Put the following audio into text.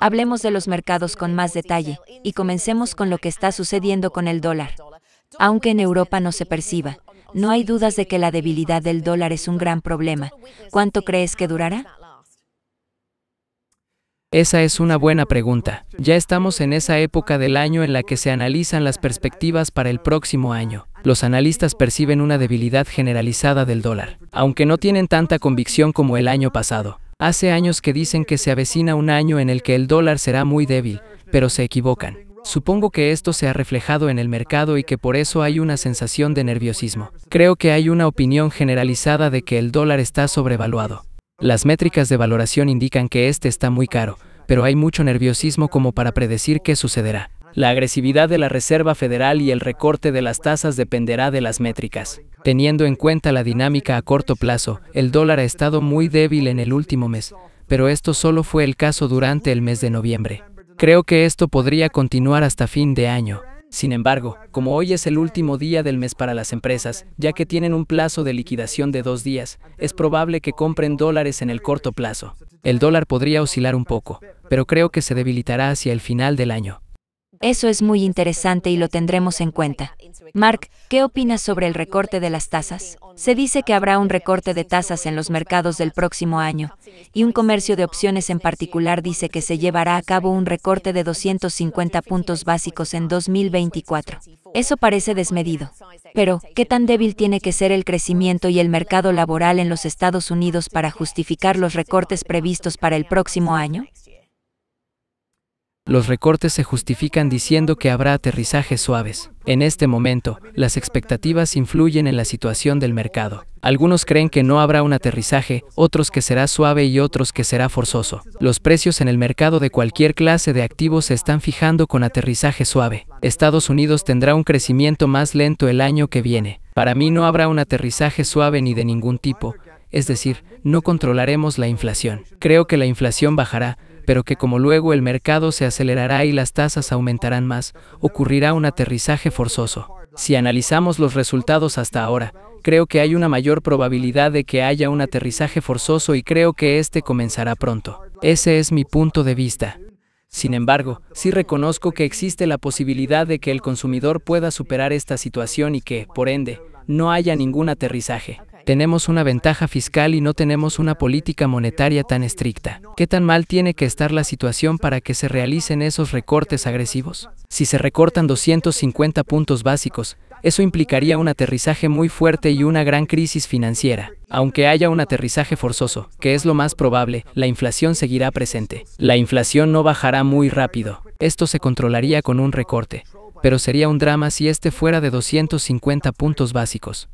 Hablemos de los mercados con más detalle y comencemos con lo que está sucediendo con el dólar. Aunque en Europa no se perciba, no hay dudas de que la debilidad del dólar es un gran problema. ¿Cuánto crees que durará? Esa es una buena pregunta. Ya estamos en esa época del año en la que se analizan las perspectivas para el próximo año. Los analistas perciben una debilidad generalizada del dólar, aunque no tienen tanta convicción como el año pasado. Hace años que dicen que se avecina un año en el que el dólar será muy débil, pero se equivocan. Supongo que esto se ha reflejado en el mercado y que por eso hay una sensación de nerviosismo. Creo que hay una opinión generalizada de que el dólar está sobrevaluado. Las métricas de valoración indican que este está muy caro, pero hay mucho nerviosismo como para predecir qué sucederá. La agresividad de la Reserva Federal y el recorte de las tasas dependerá de las métricas. Teniendo en cuenta la dinámica a corto plazo, el dólar ha estado muy débil en el último mes, pero esto solo fue el caso durante el mes de noviembre. Creo que esto podría continuar hasta fin de año. Sin embargo, como hoy es el último día del mes para las empresas, ya que tienen un plazo de liquidación de dos días, es probable que compren dólares en el corto plazo. El dólar podría oscilar un poco, pero creo que se debilitará hacia el final del año. Eso es muy interesante y lo tendremos en cuenta. Mark, ¿qué opinas sobre el recorte de las tasas? Se dice que habrá un recorte de tasas en los mercados del próximo año, y un comercio de opciones en particular dice que se llevará a cabo un recorte de 250 puntos básicos en 2024. Eso parece desmedido. Pero, ¿qué tan débil tiene que ser el crecimiento y el mercado laboral en los Estados Unidos para justificar los recortes previstos para el próximo año? los recortes se justifican diciendo que habrá aterrizajes suaves. En este momento, las expectativas influyen en la situación del mercado. Algunos creen que no habrá un aterrizaje, otros que será suave y otros que será forzoso. Los precios en el mercado de cualquier clase de activos se están fijando con aterrizaje suave. Estados Unidos tendrá un crecimiento más lento el año que viene. Para mí no habrá un aterrizaje suave ni de ningún tipo, es decir, no controlaremos la inflación. Creo que la inflación bajará, pero que como luego el mercado se acelerará y las tasas aumentarán más, ocurrirá un aterrizaje forzoso. Si analizamos los resultados hasta ahora, creo que hay una mayor probabilidad de que haya un aterrizaje forzoso y creo que este comenzará pronto. Ese es mi punto de vista. Sin embargo, sí reconozco que existe la posibilidad de que el consumidor pueda superar esta situación y que, por ende, no haya ningún aterrizaje. Tenemos una ventaja fiscal y no tenemos una política monetaria tan estricta. ¿Qué tan mal tiene que estar la situación para que se realicen esos recortes agresivos? Si se recortan 250 puntos básicos, eso implicaría un aterrizaje muy fuerte y una gran crisis financiera. Aunque haya un aterrizaje forzoso, que es lo más probable, la inflación seguirá presente. La inflación no bajará muy rápido. Esto se controlaría con un recorte, pero sería un drama si este fuera de 250 puntos básicos.